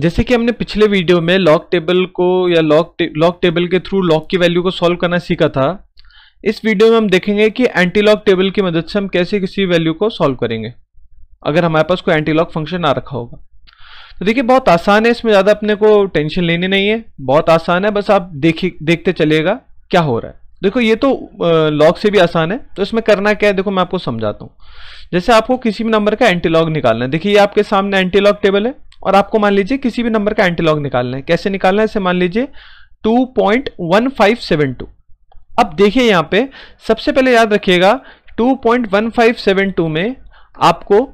जैसे कि हमने पिछले वीडियो में लॉक टेबल को या लॉक टे, लॉक टेबल के थ्रू लॉक की वैल्यू को सॉल्व करना सीखा था इस वीडियो में हम देखेंगे कि एंटी लॉक टेबल की मदद से हम कैसे किसी वैल्यू को सॉल्व करेंगे अगर हमारे पास कोई एंटी लॉक फंक्शन आ रखा होगा तो देखिए बहुत आसान है इसमें ज़्यादा अपने को टेंशन लेनी नहीं है बहुत आसान है बस आप देखिए देखते चलेगा क्या हो रहा है देखो ये तो लॉक से भी आसान है तो इसमें करना क्या है देखो मैं आपको समझाता हूँ जैसे आपको किसी भी नंबर का एंटी लॉक निकालना है देखिए ये आपके सामने एंटी लॉक टेबल है और आपको मान लीजिए किसी भी नंबर का एंटीलॉग निकालना है कैसे निकालना है इसे मान लीजिए 2.1572 अब देखिए यहां पे सबसे पहले याद रखिएगा 2.1572 में आपको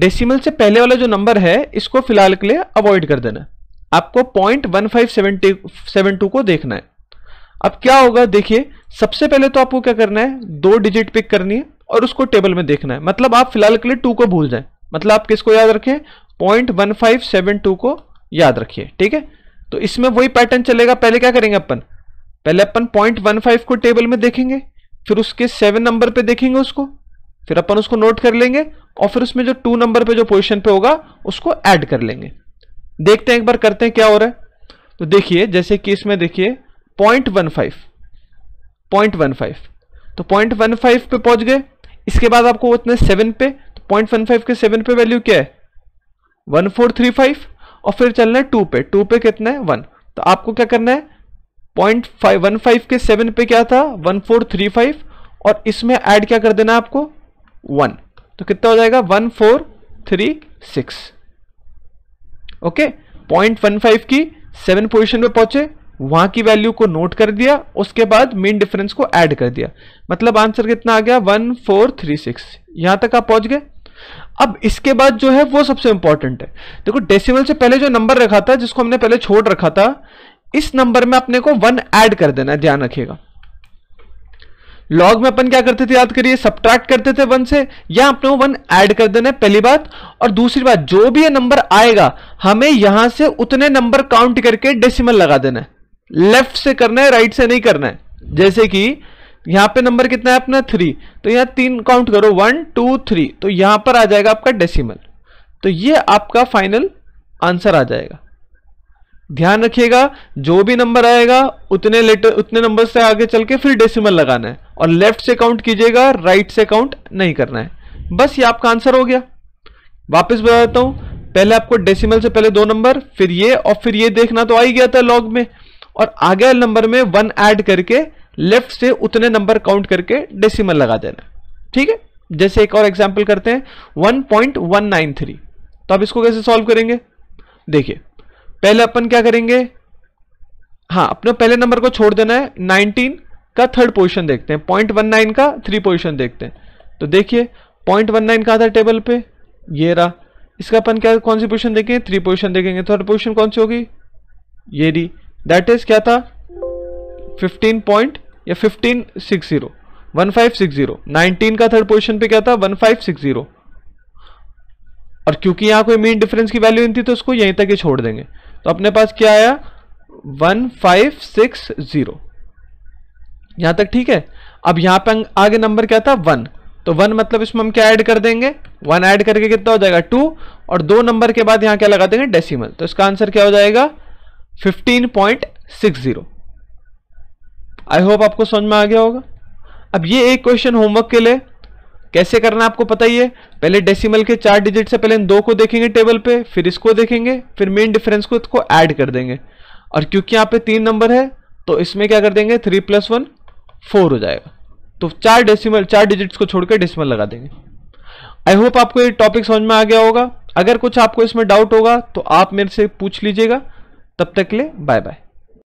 डेसिमल से पहले वाला जो नंबर है इसको फिलहाल के लिए अवॉइड कर देना है आपको point one five seven two को देखना है अब क्या होगा देखिए सबसे पहले तो आपको क्या करना है दो डिजिट पिक करनी है और उसको टेबल में देखना है मतलब आप फिलहाल के लिए टू को भूल जाएं मतलब आप किसको याद रखें point one five seven two को याद रखिए ठीक है तो इसमें वही पैटर्न चलेगा पहले क्या करेंगे अपन पहले अपन पॉइंट वन फाइव को टेबल में देखेंगे फिर उसके सेवन नंबर पे देखेंगे उसको फिर अपन उसको नोट कर लेंगे और फिर उसमें जो टू नंबर पे जो पोजिशन पे होगा उसको एड कर लेंगे देखते हैं एक बार करते हैं क्या हो रहा है तो देखिए जैसे कि इसमें देखिए point one five point one five तो पॉइंट वन फाइव पे पहुंच गए इसके बाद आपको उतने सेवन पे तो पॉइंट वन फाइव के सेवन पे वैल्यू क्या है वन फोर थ्री फाइव और फिर चलना है टू पे टू पे कितना है वन तो आपको क्या करना है पॉइंट फाइव वन फाइव के सेवन पे क्या था वन फोर थ्री फाइव और इसमें ऐड क्या कर देना है आपको वन तो कितना हो जाएगा one four three six okay point one five की सेवन पोजिशन पे पहुंचे वहां की वैल्यू को नोट कर दिया उसके बाद मेन डिफरेंस को ऐड कर दिया मतलब आंसर कितना आ गया वन फोर थ्री सिक्स यहां तक आप पहुंच गए अब इसके बाद जो है वो सबसे इंपॉर्टेंट है देखो डेसिमल से पहले जो नंबर रखा था जिसको हमने पहले छोड़ रखा था इस नंबर में अपने को वन ऐड कर देना है ध्यान रखिएगा लॉग में अपन क्या करते थे याद करिए सब्ट्रैक्ट करते थे वन से या अपने वन ऐड कर देना है पहली बात और दूसरी बात जो भी ये नंबर आएगा हमें यहां से उतने नंबर काउंट करके डेसिमल लगा देना है लेफ्ट से करना है राइट से नहीं करना है जैसे कि यहाँ पे नंबर कितना है अपना थ्री तो यहाँ तीन काउंट करो वन टू थ्री तो यहाँ पर आ जाएगा आपका डेसिमल तो ये आपका फाइनल आंसर आ जाएगा ध्यान रखिएगा जो भी नंबर आएगा उतने लेटर उतने नंबर से आगे चल के फिर डेसिमल लगाना है और लेफ्ट से काउंट कीजिएगा राइट से काउंट नहीं करना है बस ये आपका आंसर हो गया वापस बता देता हूं पहले आपको डेसिमल से पहले दो नंबर फिर ये और फिर ये देखना तो आ ही गया था लॉग में और आगे नंबर में वन ऐड करके लेफ्ट से उतने नंबर काउंट करके डेसिमल लगा देना ठीक है जैसे एक और एग्जाम्पल करते हैं 1.193 तो आप इसको कैसे सॉल्व करेंगे देखिए पहले अपन क्या करेंगे हाँ अपने पहले नंबर को छोड़ देना है 19 का थर्ड पोजिशन देखते हैं पॉइंट वन नाइन का थ्री पोजिशन देखते हैं तो देखिए पॉइंट वन नाइन कहा था टेबल पे ये रहा इसका अपन क्या कौन सी पोजिशन देखेंगे थ्री पोजिशन देखेंगे थर्ड पोजिशन कौन सी होगी ये डी दैट इज क्या था फिफ्टीन पॉइंट या fifteen six zero one five six zero nineteen का थर्ड पोजिशन पे क्या था वन फाइव सिक्स जीरो और क्योंकि यहां कोई मीन डिफरेंस की वैल्यू नहीं थी तो उसको यहीं तक ही छोड़ देंगे तो अपने पास क्या आया वन फाइव सिक्स जीरो यहां तक ठीक है अब यहां पे आगे नंबर क्या था वन तो वन मतलब इसमें हम क्या ऐड कर देंगे वन ऐड करके कितना हो जाएगा टू और दो नंबर के बाद यहां क्या लगा देंगे डेसिमल तो इसका आंसर क्या हो जाएगा fifteen point six zero I hope आपको समझ में आ गया होगा अब ये एक क्वेश्चन होमवर्क के लिए कैसे करना आपको पता ही है पहले डेसिमल के चार डिजिट से पहले इन दो को देखेंगे टेबल पे फिर इसको देखेंगे फिर मेन डिफरेंस को इसको ऐड कर देंगे और क्योंकि यहाँ पे तीन नंबर है तो इसमें क्या कर देंगे थ्री प्लस वन फोर हो जाएगा तो चार डेसिमल चार डिजिट्स को छोड़कर डेसिमल लगा देंगे आई होप आपको ये टॉपिक समझ में आ गया होगा अगर कुछ आपको इसमें डाउट होगा तो आप मेरे से पूछ लीजिएगा तब तक के लिए बाय बाय